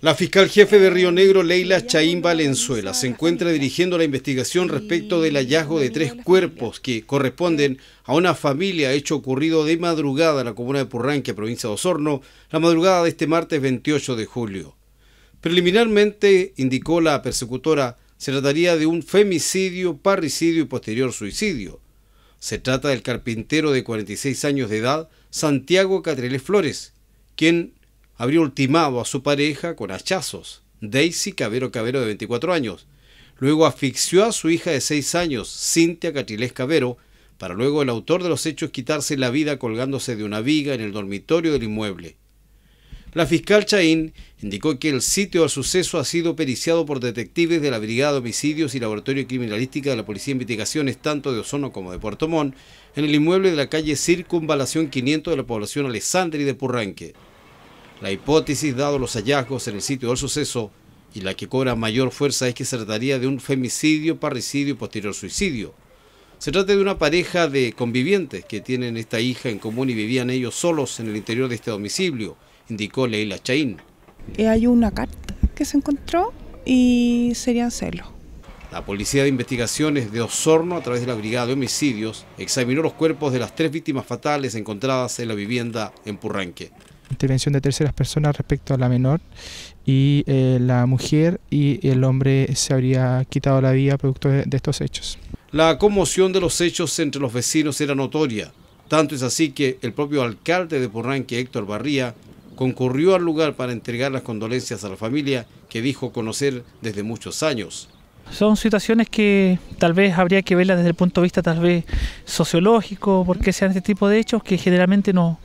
La fiscal jefe de Río Negro, Leila Chaín Valenzuela, se encuentra dirigiendo la investigación respecto del hallazgo de tres cuerpos que corresponden a una familia hecho ocurrido de madrugada en la comuna de Purranque, provincia de Osorno, la madrugada de este martes 28 de julio. Preliminarmente, indicó la persecutora, se trataría de un femicidio, parricidio y posterior suicidio. Se trata del carpintero de 46 años de edad, Santiago Catriles Flores, quien habría ultimado a su pareja con hachazos, Daisy Cabero Cabero de 24 años. Luego asfixió a su hija de 6 años, Cintia Catilés Cabero, para luego el autor de los hechos quitarse la vida colgándose de una viga en el dormitorio del inmueble. La fiscal Chaín indicó que el sitio del suceso ha sido periciado por detectives de la Brigada de Homicidios y Laboratorio Criminalística de la Policía de Investigaciones tanto de Ozono como de Puerto Montt en el inmueble de la calle Circunvalación 500 de la población Alessandri de Purranque. La hipótesis, dado los hallazgos en el sitio del suceso, y la que cobra mayor fuerza es que se trataría de un femicidio, parricidio y posterior suicidio. Se trata de una pareja de convivientes que tienen esta hija en común y vivían ellos solos en el interior de este domicilio, indicó Leila Chaín. Eh, hay una carta que se encontró y serían celos. La Policía de Investigaciones de Osorno, a través de la Brigada de Homicidios, examinó los cuerpos de las tres víctimas fatales encontradas en la vivienda en Purranque intervención de terceras personas respecto a la menor y eh, la mujer y el hombre se habría quitado la vida producto de, estos hechos. La conmoción de los hechos entre los vecinos era notoria. Tanto es así que el propio alcalde de Porranque, Héctor Barría, concurrió al lugar para entregar las condolencias a la familia que dijo conocer desde muchos años. Son situaciones que tal vez habría que verlas desde el punto de vista tal vez sociológico, porque sean este tipo de hechos que generalmente no,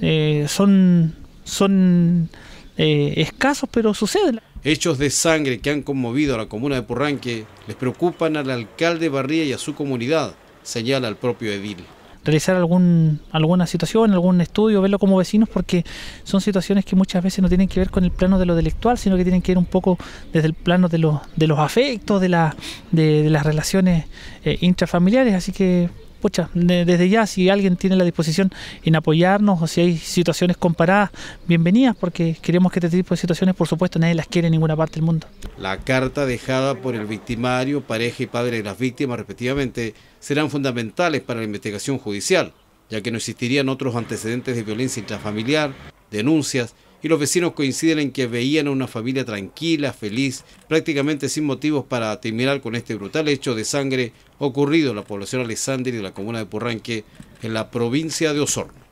eh, son, son eh, escasos, pero suceden. Hechos de sangre que han conmovido a la comuna de Purranque les preocupan al alcalde Barría y a su comunidad, señala el propio edil realizar algún, alguna situación, algún estudio, verlo como vecinos, porque son situaciones que muchas veces no tienen que ver con el plano de lo delictual, sino que tienen que ver un poco desde el plano de, los de los afectos, de, la, de, las relaciones eh, intrafamiliares. Así que pucha, desde ya, si alguien tiene la disposición en apoyarnos o si hay situaciones comparadas, bienvenidas, porque queremos que este tipo de situaciones, por supuesto, nadie las quiere en ninguna parte del mundo. La carta dejada por el victimario, pareja y padre de las víctimas, respectivamente, serán fundamentales para la investigación judicial, ya que no existirían otros antecedentes de violencia intrafamiliar, denuncias y los vecinos coinciden en que veían a una familia tranquila, feliz, prácticamente sin motivos para terminar con este brutal hecho de sangre ocurrido en la población Alessandri y de la comuna de Purranque, en la provincia de Osorno.